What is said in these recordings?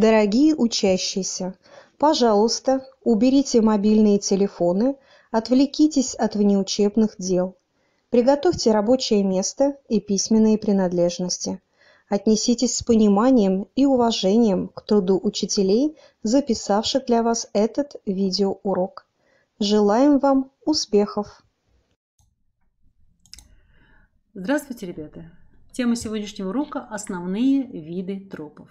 дорогие учащиеся пожалуйста уберите мобильные телефоны отвлекитесь от внеучебных дел приготовьте рабочее место и письменные принадлежности отнеситесь с пониманием и уважением к труду учителей записавших для вас этот видеоурок желаем вам успехов здравствуйте ребята тема сегодняшнего урока основные виды тропов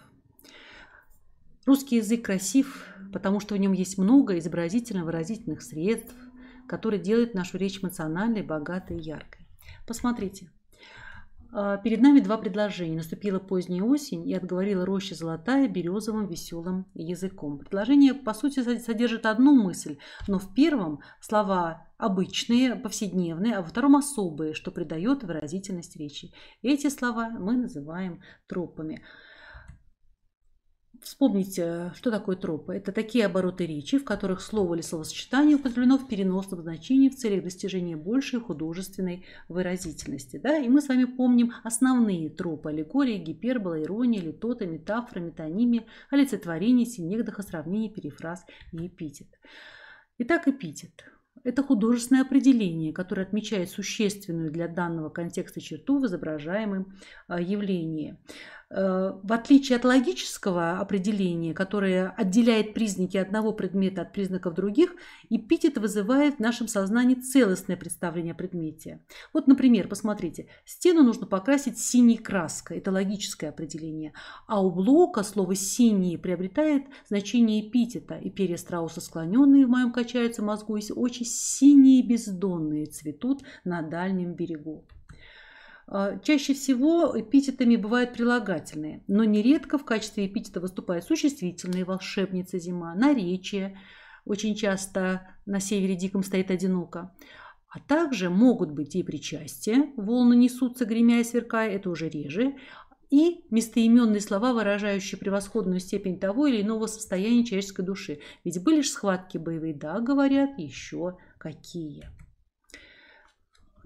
Русский язык красив, потому что в нем есть много изобразительно-выразительных средств, которые делают нашу речь эмоциональной, богатой и яркой. Посмотрите. А, перед нами два предложения. Наступила поздняя осень и отговорила роща золотая березовым веселым языком. Предложение, по сути, содержит одну мысль, но в первом слова обычные, повседневные, а во втором особые, что придает выразительность речи. Эти слова мы называем тропами. Вспомните, э, что такое тропы. Это такие обороты речи, в которых слово или словосочетание употреблено в переносном значении в целях достижения большей художественной выразительности. Да? И мы с вами помним основные тропы – аллегория, гипербола, ирония, литота, метафора, метонимия, олицетворение, синегдоха, сравнение, перефраз и эпитет. Итак, эпитет. Это художественное определение, которое отмечает существенную для данного контекста черту в изображаемом э, явлении. Э, в отличие от логического определения, которое отделяет признаки одного предмета от признаков других, эпитет вызывает в нашем сознании целостное представление о предмете. Вот, например, посмотрите, стену нужно покрасить синей краской, это логическое определение, а у Блока слово «синий» приобретает значение эпитета, и перья страуса склоненные в моем качаются мозгу, и очи синие бездонные цветут на дальнем берегу. А, чаще всего эпитетами бывают прилагательные, но нередко в качестве эпитета выступают существительные, волшебница зима, наречие, очень часто на севере диком стоит одиноко. А также могут быть и причастия, волны несутся, гремя и сверкая, это уже реже, и местоименные слова, выражающие превосходную степень того или иного состояния человеческой души. Ведь были же схватки боевые, да, говорят, еще какие.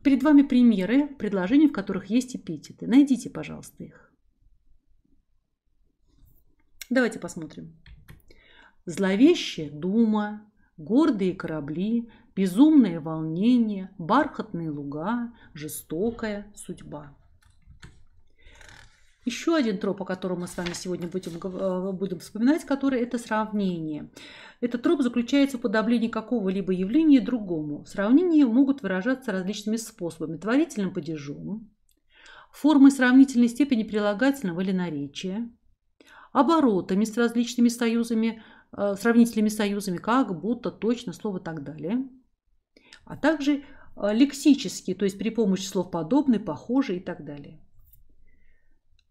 Перед вами примеры предложений, в которых есть эпитеты. Найдите, пожалуйста, их. Давайте посмотрим. Зловещая дума, гордые корабли, безумное волнение, бархатные луга, жестокая судьба. Еще один троп, о котором мы с вами сегодня будем, э, будем вспоминать, который это сравнение. Этот троп заключается в подавлении какого-либо явления другому. Сравнения могут выражаться различными способами. Творительным падежом, формой сравнительной степени прилагательного или наречия, оборотами с различными союзами, э, сравнительными союзами, как, будто, точно, слово и так далее, а также э, лексически, то есть при помощи слов подобный, похожий и так далее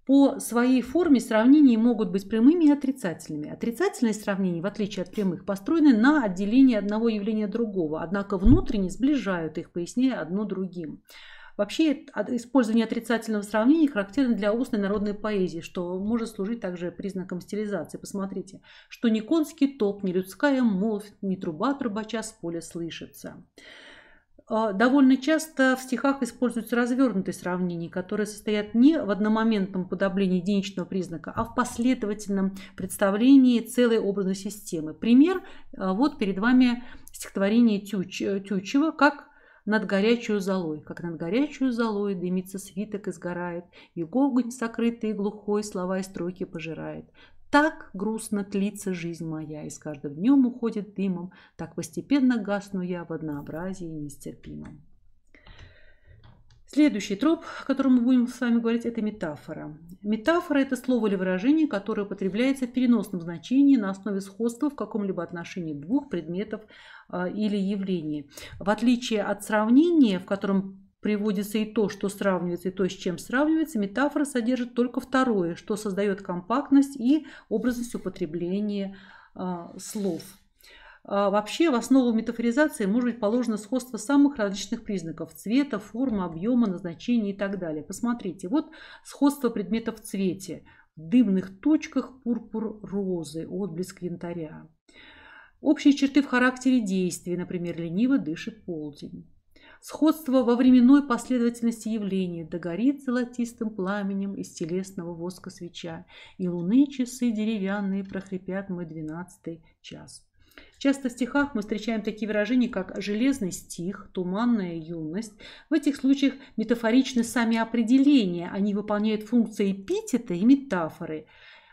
по своей форме сравнения могут быть прямыми и отрицательными. Отрицательные сравнения, в отличие от прямых, построены на отделении одного явления другого, однако внутренне сближают их, поясняя одно другим. Вообще, использование отрицательного сравнения характерно для устной народной поэзии, что может служить также признаком стилизации. Посмотрите, что ни конский топ, ни людская молвь, ни труба трубача с поля слышится. А, довольно часто в стихах используются развернутые сравнения, которые состоят не в одномоментном подоблении единичного признака, а в последовательном представлении целой образной системы. Пример, а, вот перед вами стихотворение Тюч, э, Тючева «Как над горячую золой, как над горячую золой дымится свиток и сгорает, и гогонь сокрытый и глухой слова и строки пожирает. Так грустно тлится жизнь моя, и с каждым днем уходит дымом, так постепенно гасну я в однообразии нестерпимом. Следующий троп, о котором мы будем с вами говорить, это метафора. Метафора – это слово или выражение, которое употребляется в переносном значении на основе сходства в каком-либо отношении двух предметов а, или явлений. В отличие от сравнения, в котором приводится и то, что сравнивается, и то, с чем сравнивается, метафора содержит только второе, что создает компактность и образность употребления а, слов. А, вообще в основу метафоризации может быть положено сходство самых различных признаков – цвета, формы, объема, назначения и так далее. Посмотрите, вот сходство предметов в цвете. В дымных точках пурпур розы, отблеск янтаря. Общие черты в характере действий, например, лениво дышит полдень. Сходство во временной последовательности явления догорит золотистым пламенем из телесного воска свеча, и луны часы деревянные прохрипят мой двенадцатый час. Часто в стихах мы встречаем такие выражения, как «железный стих», «туманная юность». В этих случаях метафоричны сами определения, они выполняют функции эпитета и метафоры,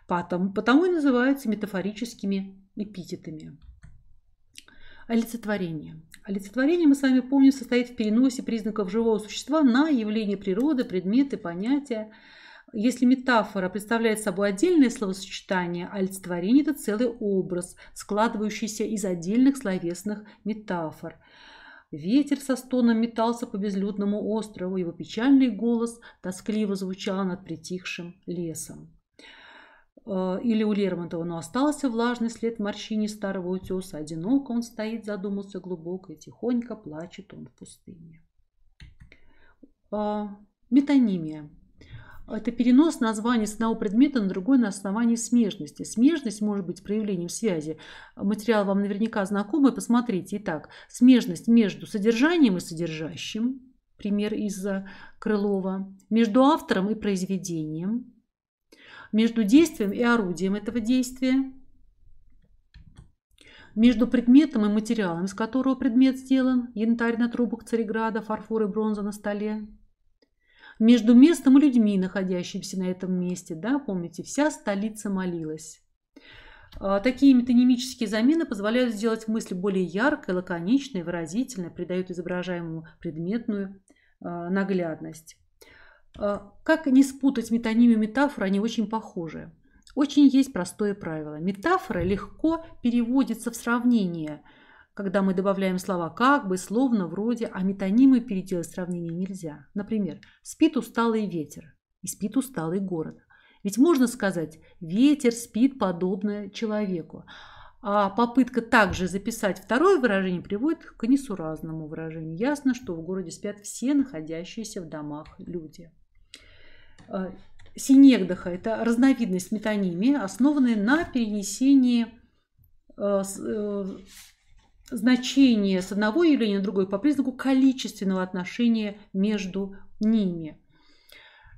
потому и называются метафорическими эпитетами. Олицетворение. Олицетворение, мы с вами помним, состоит в переносе признаков живого существа на явление природы, предметы, понятия. Если метафора представляет собой отдельное словосочетание, олицетворение – это целый образ, складывающийся из отдельных словесных метафор. Ветер со стоном метался по безлюдному острову, его печальный голос тоскливо звучал над притихшим лесом. Э, или у Лермонтова, но остался влажный след морщине старого утеса. Одиноко он стоит, задумался глубоко, и тихонько плачет он в пустыне. Э, метонимия. Это перенос названия с одного предмета на другой на основании смежности. Смежность может быть проявлением связи. Материал вам наверняка знакомый, посмотрите. Итак, смежность между содержанием и содержащим, пример из э, Крылова, между автором и произведением, между действием и орудием этого действия, между предметом и материалом, из которого предмет сделан, янтарь на трубах Цареграда, фарфор и бронза на столе, между местом и людьми, находящимися на этом месте. Да, помните, вся столица молилась. А, такие метонимические замены позволяют сделать мысль более яркой, лаконичной, выразительной, придают изображаемому предметную а, наглядность. А, как не спутать метонимию и метафоры, они очень похожи. Очень есть простое правило. Метафора легко переводится в сравнение, когда мы добавляем слова «как бы», «словно», «вроде», а метонимы переделать сравнение нельзя. Например, «спит усталый ветер» и «спит усталый город». Ведь можно сказать «ветер спит подобно человеку». А попытка также записать второе выражение приводит к несуразному выражению. Ясно, что в городе спят все находящиеся в домах люди. Э, Синегдаха – это разновидность метонимии, основанная на перенесении э, э, значения с одного явления на другое по признаку количественного отношения между ними.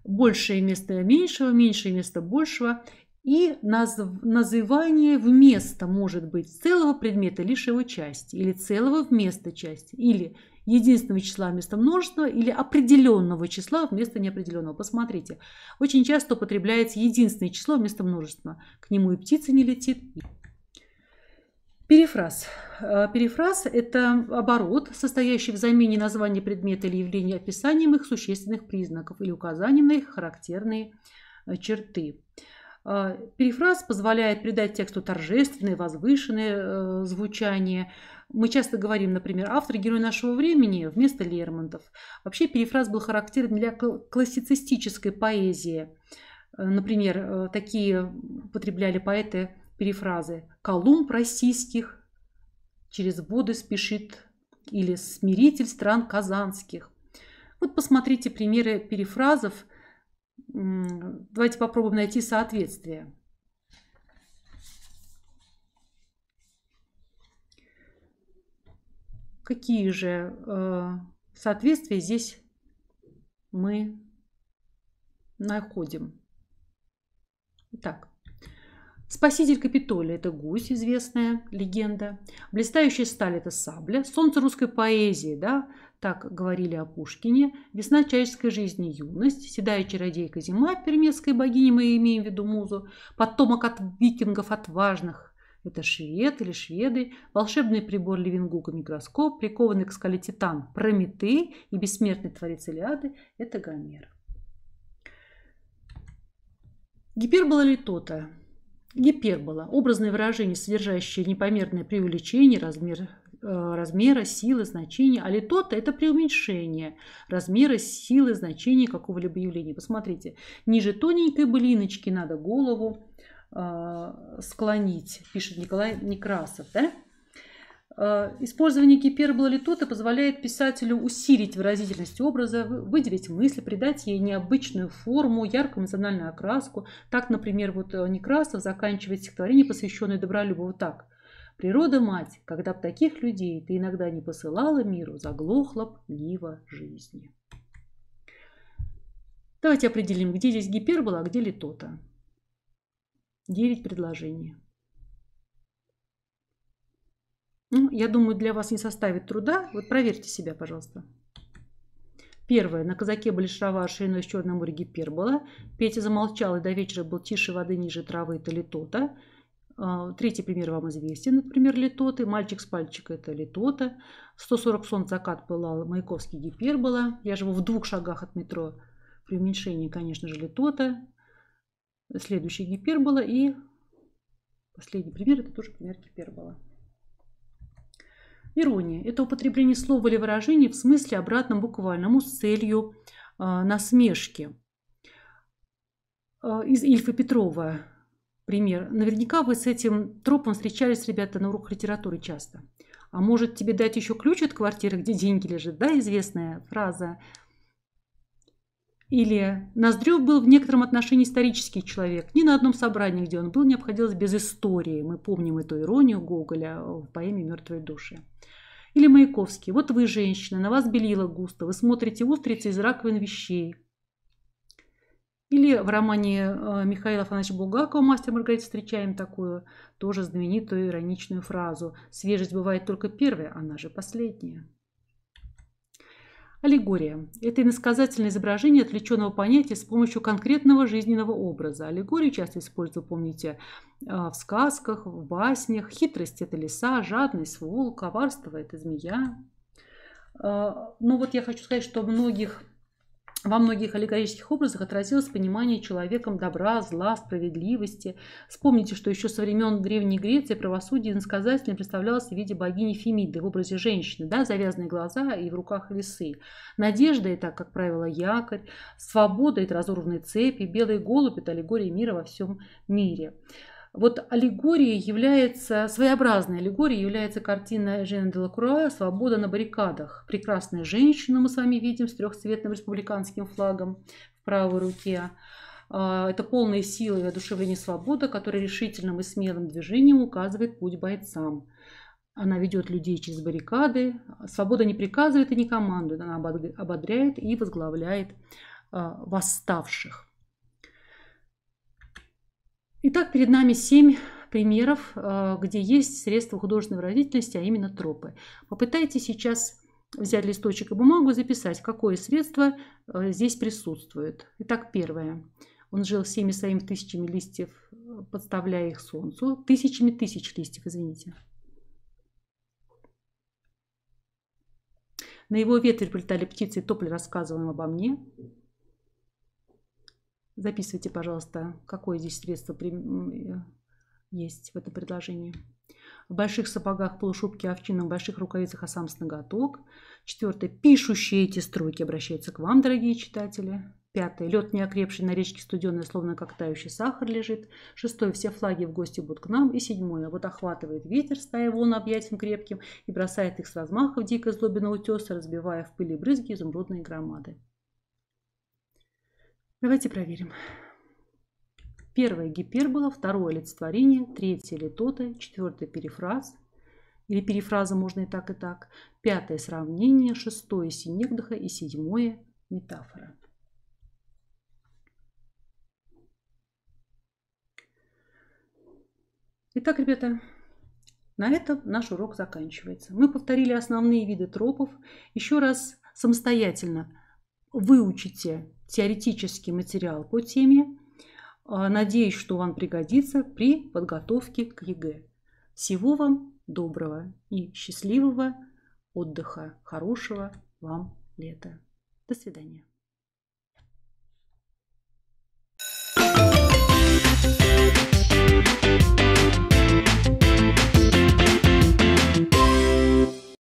Большее место меньшего, меньшее место большего – и наз... называние вместо может быть целого предмета, лишь его части, или целого вместо части, или единственного числа вместо множества, или определенного числа вместо неопределенного. Посмотрите, очень часто употребляется единственное число вместо множества. К нему и птица не летит. Перефраз. Э, перефраз – это оборот, состоящий в замене названия предмета или явления а описанием их существенных признаков или указанием на их характерные э, черты. А, перефраз позволяет придать тексту торжественное, возвышенное э, звучание. Мы часто говорим, например, автор герой нашего времени вместо Лермонтов. Вообще перефраз был характерен для классицистической поэзии. Э, например, э, такие потребляли поэты перефразы «Колумб российских через воды спешит» или «Смиритель стран казанских». Вот посмотрите примеры перефразов Давайте попробуем найти соответствие. Какие же э, соответствия здесь мы находим? Итак, Спаситель Капитолия – это гусь, известная легенда. Блистающая сталь – это сабля. Солнце русской поэзии, да, так говорили о Пушкине. Весна человеческой жизни – юность. Седая чародейка – зима, пермецкой богини, мы имеем в виду музу. Потомок от викингов отважных – это швед или шведы. Волшебный прибор Левингука – микроскоп. Прикованный к скале Титан – Прометей. И бессмертный творец Илиады – это Гомер. Гипербола Литота Гипербола – образное выражение, содержащее непомерное преувеличение размер, э, размера, силы, значения. А литота – это преуменьшение размера, силы, значения какого-либо явления. Посмотрите, ниже тоненькой блиночки надо голову э, склонить, пишет Николай Некрасов. Да? Э, использование гипербололитута позволяет писателю усилить выразительность образа, выделить мысль, придать ей необычную форму, яркую эмоциональную окраску. Так, например, вот э, Некрасов заканчивает стихотворение, посвященное вот так. «Природа, мать, когда б таких людей ты иногда не посылала миру, заглохла б нива жизни». Давайте определим, где здесь гипербола, а где литота. Девять предложений. Ну, я думаю, для вас не составит труда. Вот проверьте себя, пожалуйста. Первое. На казаке были шрова, шириной с черным море гипербола. Петя замолчал и до вечера был тише воды ниже травы. Это литота. А, третий пример вам известен, например, литоты. Мальчик с пальчика – это литота. 140 солнц закат пылал, Маяковский гипербола. Я живу в двух шагах от метро. При уменьшении, конечно же, литота. Следующий гипербола и последний пример – это тоже пример гипербола. Ирония – это употребление слова или выражения в смысле обратном буквальному с целью э, насмешки. Э, из Ильфа Петрова пример. Наверняка вы с этим тропом встречались, ребята, на уроках литературы часто. А может тебе дать еще ключ от квартиры, где деньги лежат? Да, известная фраза. Или Ноздрев был в некотором отношении исторический человек. Ни на одном собрании, где он был, не обходилось без истории. Мы помним эту иронию Гоголя в поэме «Мертвые души». Или Маяковский. Вот вы, женщина, на вас белила густо, вы смотрите устрицы из раковин вещей. Или в романе э, Михаила Афанасьевича Булгакова «Мастер Маргарита» встречаем такую тоже знаменитую ироничную фразу «Свежесть бывает только первая, она же последняя». Аллегория – это иносказательное изображение отвлеченного понятия с помощью конкретного жизненного образа. Аллегорию часто используют, помните, э, в сказках, в баснях. Хитрость – это лиса, жадность – волк, коварство – это змея. Э, ну вот я хочу сказать, что многих во многих аллегорических образах отразилось понимание человеком добра, зла, справедливости. Вспомните, что еще со времен Древней Греции правосудие иносказательно представлялось в виде богини Фемиды в образе женщины, да, завязанные глаза и в руках весы. Надежда – это, как правило, якорь, свобода – это разорванные цепи, белые голуби – это аллегория мира во всем мире. Вот аллегория является, своеобразной аллегорией является картина Жена Делакруа «Свобода на баррикадах». Прекрасная женщина мы с вами видим с трехцветным республиканским флагом в правой руке. А, это полная сила и одушевление свобода, которая решительным и смелым движением указывает путь бойцам. Она ведет людей через баррикады. Свобода не приказывает и не командует, она ободряет и возглавляет а, восставших. Итак, перед нами семь примеров, э, где есть средства художественной выразительности, а именно тропы. Попытайтесь сейчас взять листочек и бумагу, записать, какое средство э, здесь присутствует. Итак, первое. Он жил всеми своими тысячами листьев, э, подставляя их солнцу. Тысячами тысяч листьев, извините. На его ветвь прилетали птицы и топли рассказываем обо мне. Записывайте, пожалуйста, какое здесь средство э, есть в этом предложении. В больших сапогах, полушубке, овчинном, в больших рукавицах, а сам с ноготок. Четвертое. Пишущие эти строки обращаются к вам, дорогие читатели. Пятое. Лед не окрепший на речке студеный, словно как тающий сахар лежит. Шестое. Все флаги в гости будут к нам. И седьмое. Вот охватывает ветер, стая волн объятием крепким, и бросает их с размаха в дикой злобе на утес, разбивая в пыли брызги изумрудные громады. Давайте проверим. Первое – гипербола, второе – олицетворение, третье – литота, четвертое – перифраз или перифраза можно и так, и так, пятое – сравнение, шестое – синекдоха и седьмое – метафора. Итак, ребята, на этом наш урок заканчивается. Мы повторили основные виды тропов. Еще раз самостоятельно выучите теоретический материал по теме. А, надеюсь, что вам пригодится при подготовке к ЕГЭ. Всего вам доброго и счастливого отдыха, хорошего вам лета. До свидания.